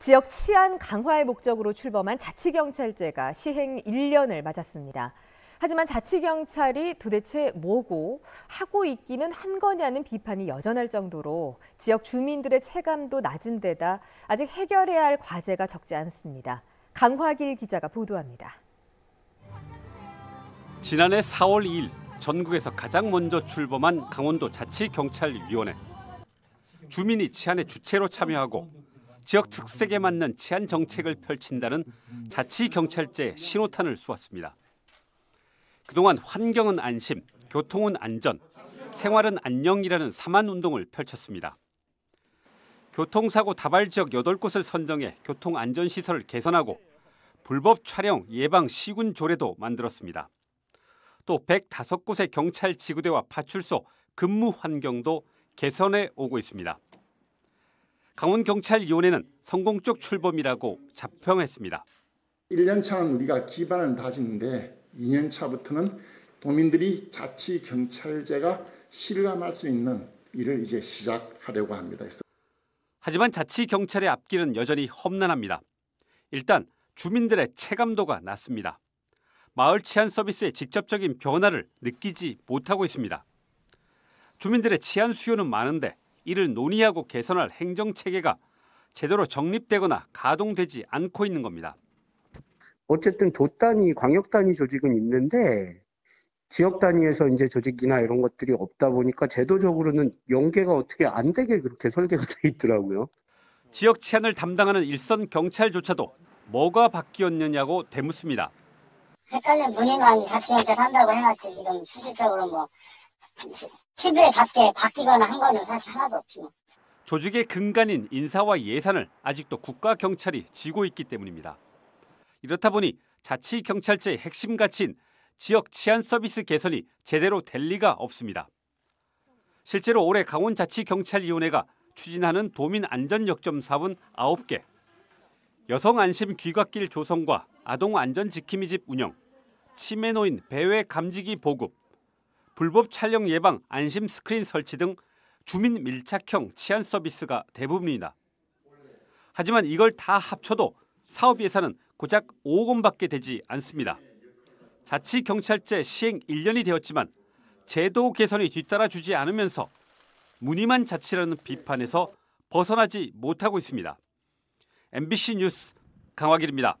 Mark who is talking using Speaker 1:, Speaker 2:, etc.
Speaker 1: 지역 치안 강화의 목적으로 출범한 자치경찰제가 시행 1년을 맞았습니다. 하지만 자치경찰이 도대체 뭐고 하고 있기는 한 거냐는 비판이 여전할 정도로 지역 주민들의 체감도 낮은 데다 아직 해결해야 할 과제가 적지 않습니다. 강화길 기자가 보도합니다.
Speaker 2: 지난해 4월 2일 전국에서 가장 먼저 출범한 강원도 자치경찰위원회. 주민이 치안의 주체로 참여하고 지역 특색에 맞는 치안 정책을 펼친다는 자치 경찰제 신호탄을 쏘았습니다. 그동안 환경은 안심, 교통은 안전, 생활은 안녕이라는 사만 운동을 펼쳤습니다. 교통사고 다발 지역 8곳을 선정해 교통안전시설을 개선하고 불법 촬영 예방 시군 조례도 만들었습니다. 또 105곳의 경찰 지구대와 파출소 근무 환경도 개선해 오고 있습니다. 강원경찰위원회는 성공 적 출범이라고 자평했습니다. 1년 차는 우리가 기반을 다지는데 2년 차부터는 도민들이 자치 경찰제가 실감할 수 있는 일을 이제 시작하려고 합니다. 하지만 자치 경찰의 앞길은 여전히 험난합니다. 일단 주민들의 체감도가 낮습니다. 마을 치안 서비스의 직접적인 변화를 느끼지 못하고 있습니다. 주민들의 치안 수요는 많은데 이를 논의하고 개선할 행정 체계가 제대로 정립되거나 가동되지 않고 있는 겁니다.
Speaker 3: 어쨌든 도 단위, 광역 단위 조직은 있는데 지역 단위에서 이제 조직이나 이런 것들이 없다 보니까 제도적으로는 연계가 어떻게 안 되게 그렇게 설계가 돼 있더라고요.
Speaker 2: 지역 치안을 담당하는 일선 경찰조차도 뭐가 바뀌었느냐고 대묻습니다
Speaker 3: 헷갈린 문의만 같이 연결한다고 해놨지 지금 실질적으로 뭐 TV에 밖에 바뀌거나 한 거는 사실 하나도 없지만. 뭐.
Speaker 2: 조직의 근간인 인사와 예산을 아직도 국가경찰이 지고 있기 때문입니다. 이렇다 보니 자치경찰제의 핵심 가치인 지역 치안 서비스 개선이 제대로 될 리가 없습니다. 실제로 올해 강원자치경찰위원회가 추진하는 도민 안전 역점 사업은 9개. 여성 안심 귀갓길 조성과 아동 안전 지킴이집 운영, 치매 노인 배회 감지기 보급, 불법 촬영 예방 안심 스크린 설치 등 주민 밀착형 치안 서비스가 대부분이다. 하지만 이걸 다 합쳐도 사업 예산은 고작 5억 원밖에 되지 않습니다. 자치경찰제 시행 1년이 되었지만 제도 개선이 뒤따라주지 않으면서 무늬만 자치라는 비판에서 벗어나지 못하고 있습니다. MBC 뉴스 강화길입니다.